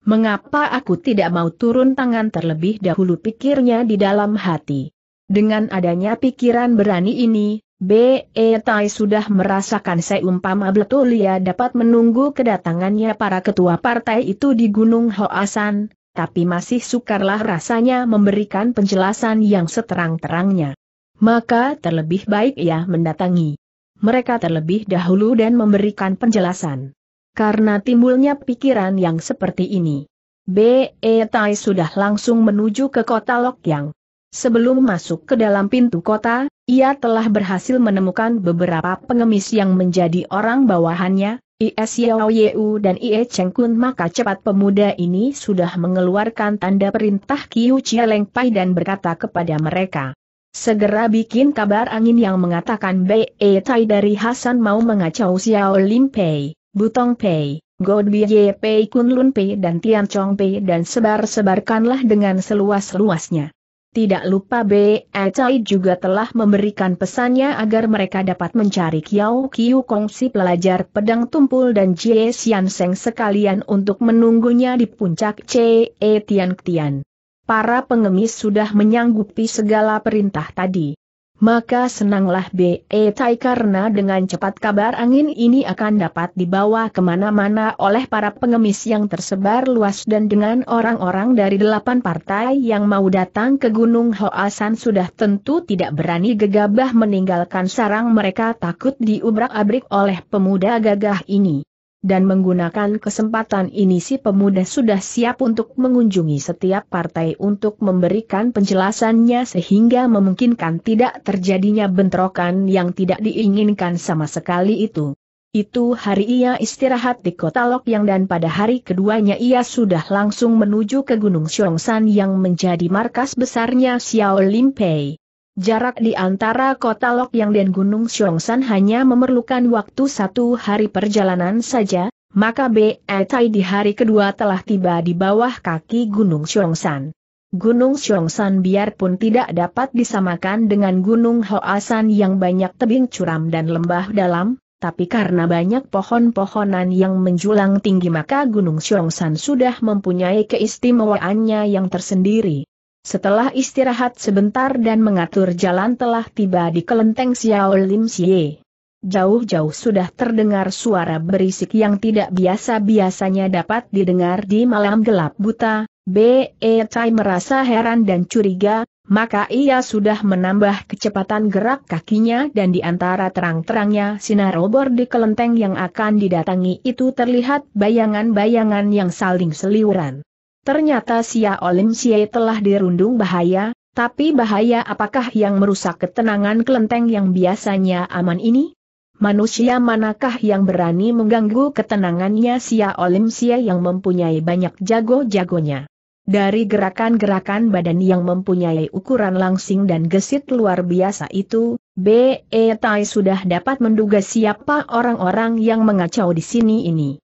Mengapa aku tidak mau turun tangan terlebih dahulu pikirnya di dalam hati. Dengan adanya pikiran berani ini, B.E. Tai sudah merasakan seumpama betul ia dapat menunggu kedatangannya para ketua partai itu di Gunung Hoasan, tapi masih sukarlah rasanya memberikan penjelasan yang seterang-terangnya. Maka terlebih baik ia mendatangi mereka terlebih dahulu dan memberikan penjelasan karena timbulnya pikiran yang seperti ini. B.E. Tai sudah langsung menuju ke kota Lok Yang. Sebelum masuk ke dalam pintu kota, ia telah berhasil menemukan beberapa pengemis yang menjadi orang bawahannya, I.S. Yao Yeu dan I.E. Cheng Kun maka cepat pemuda ini sudah mengeluarkan tanda perintah Kiu Chia Leng Pai dan berkata kepada mereka. Segera bikin kabar angin yang mengatakan B.E. Tai dari Hasan mau mengacau Xiao Lim Pei. Butong Pei, Bi Ye Pei Kun Lun Pei dan Tian Chong Pei dan sebar-sebarkanlah dengan seluas-luasnya. Tidak lupa B. E. juga telah memberikan pesannya agar mereka dapat mencari Kiao Kiu Kong si pelajar pedang tumpul dan Jie Xian Seng sekalian untuk menunggunya di puncak C. E. Tian Tian. Para pengemis sudah menyanggupi segala perintah tadi maka senanglah B.E. Eh, tai karena dengan cepat kabar angin ini akan dapat dibawa kemana-mana oleh para pengemis yang tersebar luas dan dengan orang-orang dari delapan partai yang mau datang ke Gunung Hoasan sudah tentu tidak berani gegabah meninggalkan sarang mereka takut diubrak-abrik oleh pemuda gagah ini dan menggunakan kesempatan ini si pemuda sudah siap untuk mengunjungi setiap partai untuk memberikan penjelasannya sehingga memungkinkan tidak terjadinya bentrokan yang tidak diinginkan sama sekali itu. Itu hari ia istirahat di kota Lok Yang dan pada hari keduanya ia sudah langsung menuju ke Gunung Xiongsan yang menjadi markas besarnya Xiao Limpei. Jarak di antara kota lok yang dan Gunung Xiongshan hanya memerlukan waktu satu hari perjalanan saja, maka Be Tai di hari kedua telah tiba di bawah kaki Gunung Xiongshan. Gunung Xiongshan biarpun tidak dapat disamakan dengan Gunung Hoasan yang banyak tebing curam dan lembah dalam, tapi karena banyak pohon-pohonan yang menjulang tinggi maka Gunung Xiongshan sudah mempunyai keistimewaannya yang tersendiri. Setelah istirahat sebentar dan mengatur jalan telah tiba di kelenteng Xiao Lim Xie. Jauh-jauh sudah terdengar suara berisik yang tidak biasa-biasanya dapat didengar di malam gelap buta, B.E. Tai merasa heran dan curiga, maka ia sudah menambah kecepatan gerak kakinya dan di antara terang-terangnya sinar obor di kelenteng yang akan didatangi itu terlihat bayangan-bayangan yang saling seliuran. Ternyata Sia Olim Xie telah dirundung bahaya, tapi bahaya apakah yang merusak ketenangan kelenteng yang biasanya aman ini? Manusia manakah yang berani mengganggu ketenangannya Sia Olim Xie yang mempunyai banyak jago-jagonya? Dari gerakan-gerakan badan yang mempunyai ukuran langsing dan gesit luar biasa itu, B.E. Tai sudah dapat menduga siapa orang-orang yang mengacau di sini ini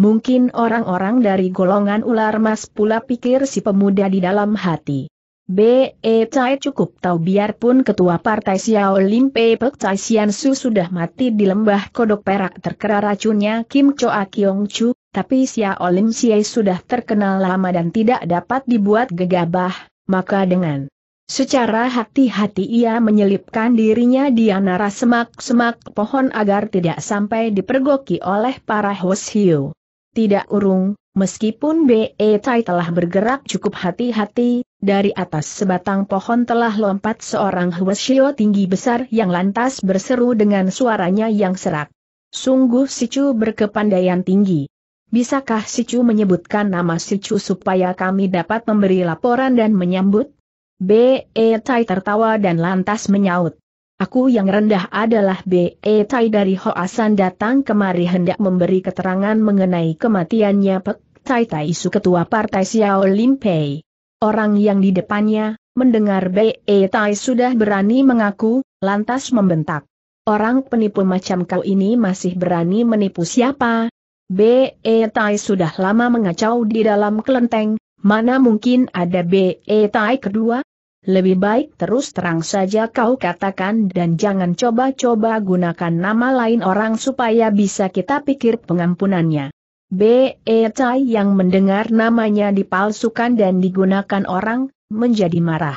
mungkin orang-orang dari golongan ular mas pula pikir si pemuda di dalam hati. B.E. Cai cukup tahu biarpun ketua partai Xiao Lim Pei Pek Cai Sian Su sudah mati di lembah kodok perak terkera racunnya Kim Choa Kyong Chu, tapi Xiao Lim sudah terkenal lama dan tidak dapat dibuat gegabah, maka dengan Secara hati-hati ia menyelipkan dirinya di antara semak-semak pohon agar tidak sampai dipergoki oleh para hiu. Tidak urung, meskipun B.E. Tai telah bergerak cukup hati-hati, dari atas sebatang pohon telah lompat seorang Huesio tinggi besar yang lantas berseru dengan suaranya yang serak. Sungguh Sicu berkepandaian tinggi. Bisakah Sicu menyebutkan nama Sicu supaya kami dapat memberi laporan dan menyambut? B.E. Tai tertawa dan lantas menyaut. Aku yang rendah adalah B.E. Tai dari Hoasan datang kemari hendak memberi keterangan mengenai kematiannya Pek Tai Tai Su Ketua Partai Xiao Lim Pei. Orang yang di depannya, mendengar B.E. Tai sudah berani mengaku, lantas membentak. Orang penipu macam kau ini masih berani menipu siapa? B.E. Tai sudah lama mengacau di dalam kelenteng, mana mungkin ada B.E. Tai kedua? Lebih baik terus terang saja kau katakan dan jangan coba-coba gunakan nama lain orang supaya bisa kita pikir pengampunannya. B.E. Cai yang mendengar namanya dipalsukan dan digunakan orang, menjadi marah.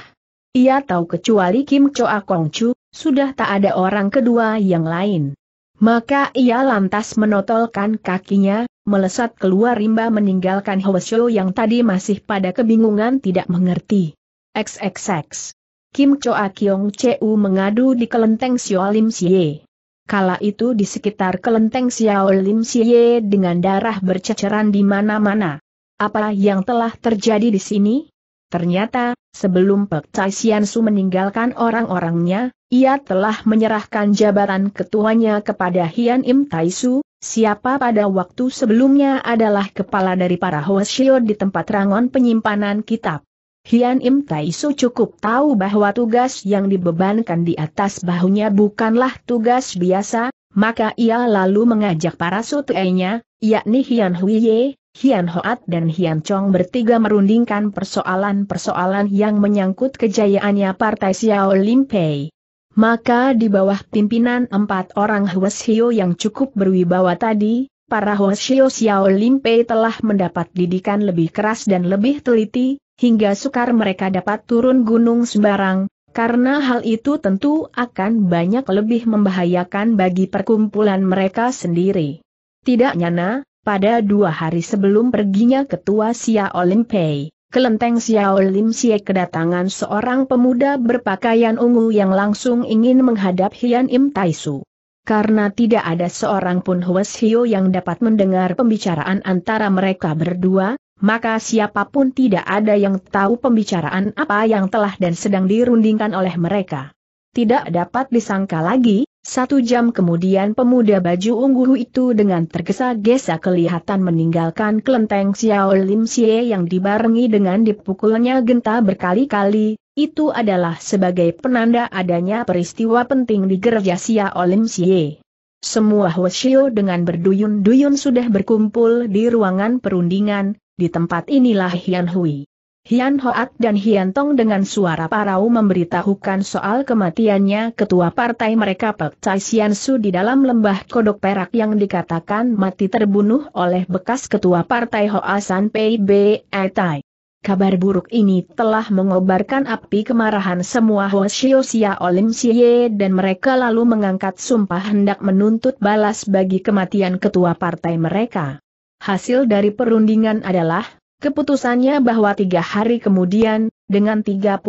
Ia tahu kecuali Kim Choa Kong Chu, sudah tak ada orang kedua yang lain. Maka ia lantas menotolkan kakinya, melesat keluar rimba meninggalkan Hwasyo yang tadi masih pada kebingungan tidak mengerti. XXX. Kim Choa Kyong Cheu mengadu di kelenteng Xiao Lim Xie. Kala itu di sekitar kelenteng Xiao Lim Xie dengan darah berceceran di mana-mana. Apa yang telah terjadi di sini? Ternyata, sebelum Pek Chai Sian Su meninggalkan orang-orangnya, ia telah menyerahkan jabatan ketuanya kepada Hian Im Tai Su, siapa pada waktu sebelumnya adalah kepala dari para Hoshio di tempat rangon penyimpanan kitab. Hian Im Taisu cukup tahu bahwa tugas yang dibebankan di atas bahunya bukanlah tugas biasa, maka ia lalu mengajak para sutenya, yakni Hian Huiye, Hian Hoat dan Hian Chong bertiga merundingkan persoalan-persoalan yang menyangkut kejayaannya Partai Xiao Lim Pei. Maka di bawah pimpinan empat orang Huas yang cukup berwibawa tadi, para Huas Xiao Lim Pei telah mendapat didikan lebih keras dan lebih teliti, hingga sukar mereka dapat turun gunung sembarang, karena hal itu tentu akan banyak lebih membahayakan bagi perkumpulan mereka sendiri. Tidak nyana, pada dua hari sebelum perginya ketua Sia Olimpei, kelenteng Sia Olim Sia kedatangan seorang pemuda berpakaian ungu yang langsung ingin menghadap Hian Im Taisu. Karena tidak ada seorang pun Hues Hio yang dapat mendengar pembicaraan antara mereka berdua, maka siapapun tidak ada yang tahu pembicaraan apa yang telah dan sedang dirundingkan oleh mereka. Tidak dapat disangka lagi, satu jam kemudian pemuda baju ungu itu dengan tergesa-gesa kelihatan meninggalkan kelenteng Xiao Lim Xie yang dibarengi dengan dipukulnya genta berkali-kali, itu adalah sebagai penanda adanya peristiwa penting di gereja Xiao Lim Xie. Semua Hoshio dengan berduyun-duyun sudah berkumpul di ruangan perundingan, di tempat inilah Hian Hui. Hian Hoat dan Hian Tong dengan suara parau memberitahukan soal kematiannya ketua partai mereka Pek Chai Sian Su di dalam lembah kodok perak yang dikatakan mati terbunuh oleh bekas ketua partai Hoa San Pei Be Tai. Kabar buruk ini telah mengobarkan api kemarahan semua Hoshio Sia Olim Siye dan mereka lalu mengangkat sumpah hendak menuntut balas bagi kematian ketua partai mereka. Hasil dari perundingan adalah, keputusannya bahwa tiga hari kemudian, dengan 36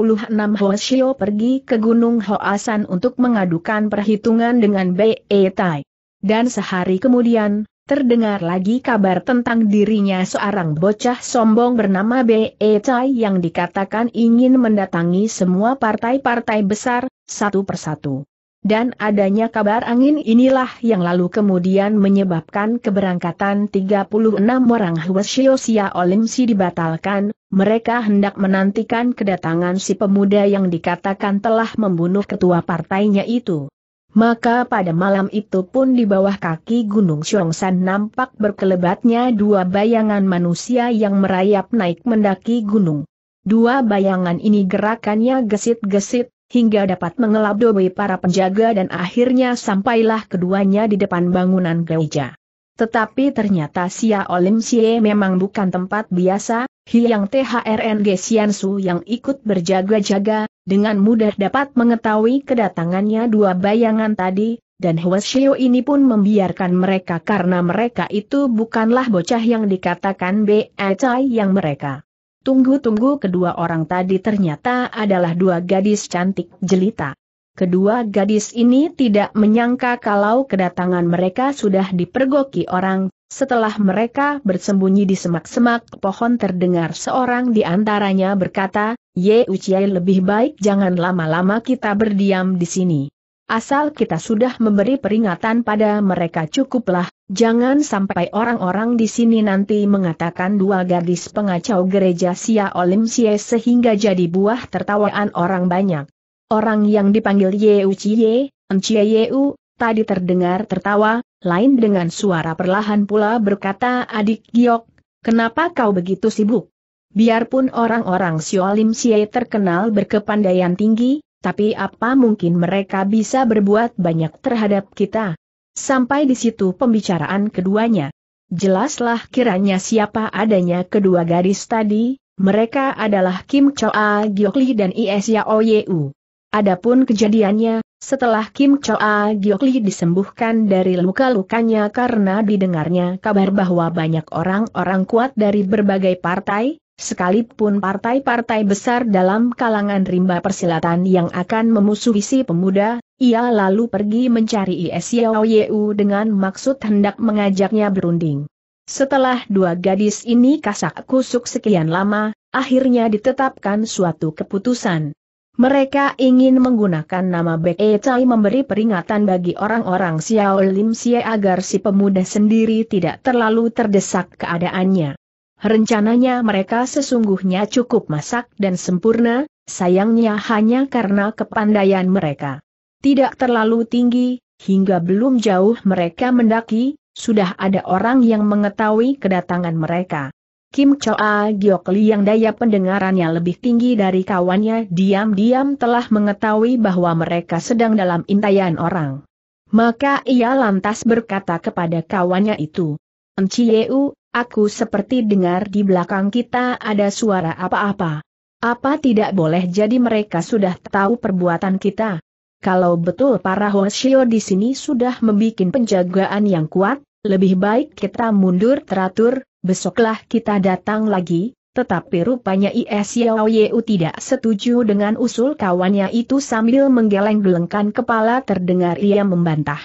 Hoshio pergi ke Gunung Hoasan untuk mengadukan perhitungan dengan Bei Tai. Dan sehari kemudian, terdengar lagi kabar tentang dirinya seorang bocah sombong bernama Bei Tai yang dikatakan ingin mendatangi semua partai-partai besar, satu persatu. Dan adanya kabar angin inilah yang lalu kemudian menyebabkan keberangkatan 36 orang Hwasyo Sia Olimsi dibatalkan, mereka hendak menantikan kedatangan si pemuda yang dikatakan telah membunuh ketua partainya itu. Maka pada malam itu pun di bawah kaki Gunung Syongsan nampak berkelebatnya dua bayangan manusia yang merayap naik mendaki gunung. Dua bayangan ini gerakannya gesit-gesit, hingga dapat mengelap dobi para penjaga dan akhirnya sampailah keduanya di depan bangunan gereja. Tetapi ternyata Sia Olim Sie memang bukan tempat biasa, Hyang THRNG Su yang ikut berjaga-jaga, dengan mudah dapat mengetahui kedatangannya dua bayangan tadi, dan Shio ini pun membiarkan mereka karena mereka itu bukanlah bocah yang dikatakan Beacai yang mereka Tunggu-tunggu kedua orang tadi ternyata adalah dua gadis cantik jelita. Kedua gadis ini tidak menyangka kalau kedatangan mereka sudah dipergoki orang, setelah mereka bersembunyi di semak-semak pohon terdengar seorang di antaranya berkata, Ye Uciai lebih baik jangan lama-lama kita berdiam di sini. Asal kita sudah memberi peringatan pada mereka cukuplah, jangan sampai orang-orang di sini nanti mengatakan dua gadis pengacau gereja Sia Olim sia sehingga jadi buah tertawaan orang banyak. Orang yang dipanggil Yeu Chie, Encie Yeu, tadi terdengar tertawa, lain dengan suara perlahan pula berkata adik Giok, kenapa kau begitu sibuk? Biarpun orang-orang Siolim Xie terkenal berkepandaian tinggi, tapi apa mungkin mereka bisa berbuat banyak terhadap kita? Sampai di situ pembicaraan keduanya. Jelaslah kiranya siapa adanya kedua gadis tadi, mereka adalah Kim Choa Giokli dan Isya Oyeu. Adapun kejadiannya, setelah Kim Choa Giokli disembuhkan dari luka-lukanya karena didengarnya kabar bahwa banyak orang-orang kuat dari berbagai partai, Sekalipun partai-partai besar dalam kalangan rimba persilatan yang akan memusuhi si pemuda, ia lalu pergi mencari Is Yao dengan maksud hendak mengajaknya berunding. Setelah dua gadis ini kasak kusuk sekian lama, akhirnya ditetapkan suatu keputusan. Mereka ingin menggunakan nama Bek E Chai memberi peringatan bagi orang-orang Xiao Lim Xie agar si pemuda sendiri tidak terlalu terdesak keadaannya. Rencananya mereka sesungguhnya cukup masak dan sempurna, sayangnya hanya karena kepandaian mereka. Tidak terlalu tinggi, hingga belum jauh mereka mendaki, sudah ada orang yang mengetahui kedatangan mereka. Kim Choa Giokli yang daya pendengarannya lebih tinggi dari kawannya diam-diam telah mengetahui bahwa mereka sedang dalam intayan orang. Maka ia lantas berkata kepada kawannya itu, Enciyeu, Aku seperti dengar di belakang kita ada suara apa-apa. Apa tidak boleh jadi mereka sudah tahu perbuatan kita? Kalau betul para Hoshio di sini sudah membuat penjagaan yang kuat, lebih baik kita mundur teratur, besoklah kita datang lagi, tetapi rupanya ISYOYU tidak setuju dengan usul kawannya itu sambil menggeleng-gelengkan kepala terdengar ia membantah.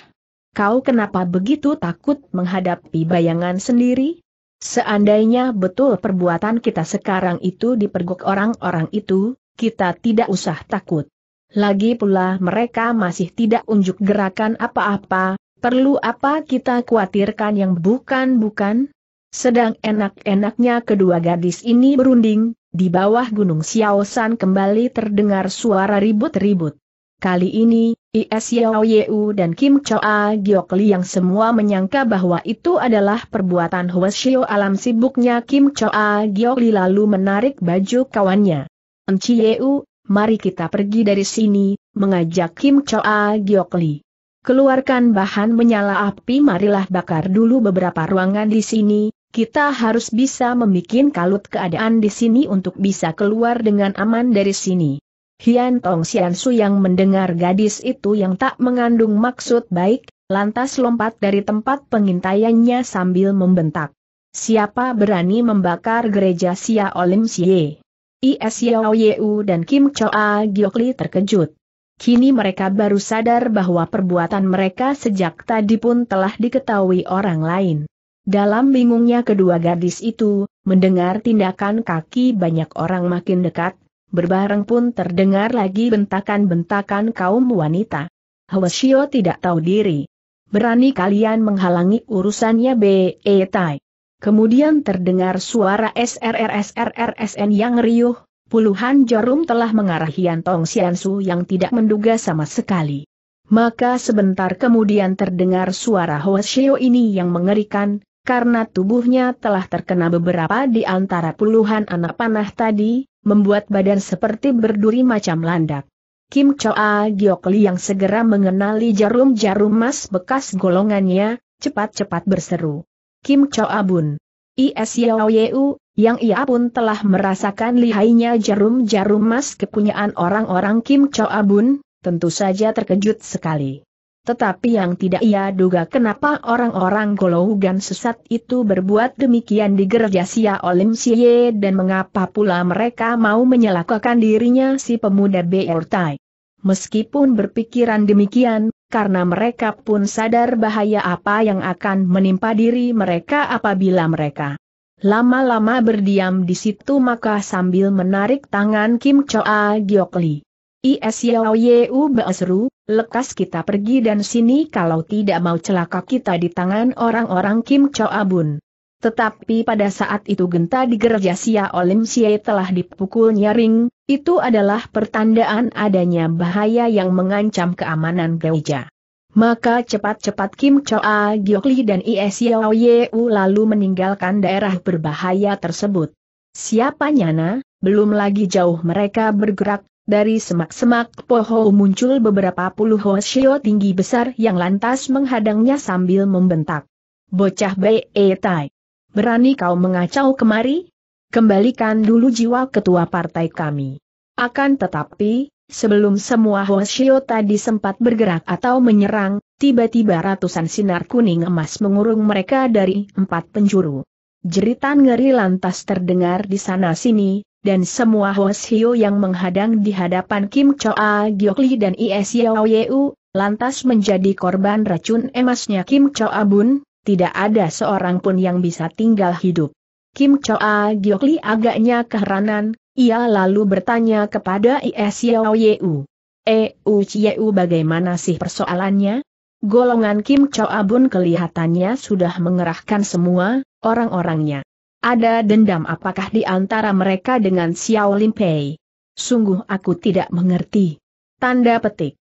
Kau kenapa begitu takut menghadapi bayangan sendiri? Seandainya betul perbuatan kita sekarang itu dipergok orang-orang itu, kita tidak usah takut. Lagi pula mereka masih tidak unjuk gerakan apa-apa, perlu apa kita khawatirkan yang bukan-bukan? Sedang enak-enaknya kedua gadis ini berunding, di bawah gunung Xiaosan kembali terdengar suara ribut-ribut. Kali ini, Is Yao Yeu dan Kim Choa Giok Li yang semua menyangka bahwa itu adalah perbuatan Huashio alam sibuknya Kim Choa Giok Li lalu menarik baju kawannya. Enci Yeu, mari kita pergi dari sini, mengajak Kim Choa Giok Li. Keluarkan bahan menyala api marilah bakar dulu beberapa ruangan di sini, kita harus bisa membuat kalut keadaan di sini untuk bisa keluar dengan aman dari sini. Hian Tong Xian Su yang mendengar gadis itu yang tak mengandung maksud baik, lantas lompat dari tempat pengintaiannya sambil membentak. Siapa berani membakar gereja sia Olim Xie? Is Yao Yeu dan Kim Choa Giokli terkejut. Kini mereka baru sadar bahwa perbuatan mereka sejak tadi pun telah diketahui orang lain. Dalam bingungnya kedua gadis itu, mendengar tindakan kaki banyak orang makin dekat, Berbareng pun terdengar lagi bentakan-bentakan kaum wanita. Hwasyo tidak tahu diri. Berani kalian menghalangi urusannya B.E. Tai. Kemudian terdengar suara SRRSRRSN yang riuh, puluhan jarum telah mengarahi Tong Siansu yang tidak menduga sama sekali. Maka sebentar kemudian terdengar suara Hwasyo ini yang mengerikan, karena tubuhnya telah terkena beberapa di antara puluhan anak panah tadi, membuat badan seperti berduri macam landak. Kim Choa Giokli yang segera mengenali jarum-jarum emas bekas golongannya, cepat-cepat berseru. Kim Choa Bun. Is Yao Yeu, yang ia pun telah merasakan lihainya jarum-jarum emas kepunyaan orang-orang Kim Choa Bun, tentu saja terkejut sekali. Tetapi yang tidak ia duga kenapa orang-orang Golougan sesat itu berbuat demikian di gereja Sia Olim Sie dan mengapa pula mereka mau menyelakakan dirinya si pemuda Beortai. Meskipun berpikiran demikian, karena mereka pun sadar bahaya apa yang akan menimpa diri mereka apabila mereka lama-lama berdiam di situ maka sambil menarik tangan Kim Choa Giokli. Isyau Basru, lekas kita pergi dan sini kalau tidak mau celaka kita di tangan orang-orang Kim Choa Bun. Tetapi pada saat itu genta di gereja Sia Olim Sia telah dipukul nyaring, itu adalah pertandaan adanya bahaya yang mengancam keamanan gereja. Maka cepat-cepat Kim Choa Giokli dan Isyau lalu meninggalkan daerah berbahaya tersebut. Siapa nyana, belum lagi jauh mereka bergerak, dari semak-semak pohon muncul beberapa puluh Hoshio tinggi besar yang lantas menghadangnya sambil membentak. Bocah Tai, Berani kau mengacau kemari? Kembalikan dulu jiwa ketua partai kami. Akan tetapi, sebelum semua Hoshio tadi sempat bergerak atau menyerang, tiba-tiba ratusan sinar kuning emas mengurung mereka dari empat penjuru. Jeritan ngeri lantas terdengar di sana-sini, dan semua Hoshio yang menghadang di hadapan Kim Choa Giokli dan Is Yao Yeu, lantas menjadi korban racun emasnya Kim Choa Bun, tidak ada seorang pun yang bisa tinggal hidup. Kim Choa Giokli agaknya keheranan, ia lalu bertanya kepada Is Yao Yeu. E U Cieu bagaimana sih persoalannya? Golongan Kim Choa Bun kelihatannya sudah mengerahkan semua orang-orangnya. Ada dendam apakah di antara mereka dengan Xiao Limpei? Sungguh aku tidak mengerti. Tanda petik.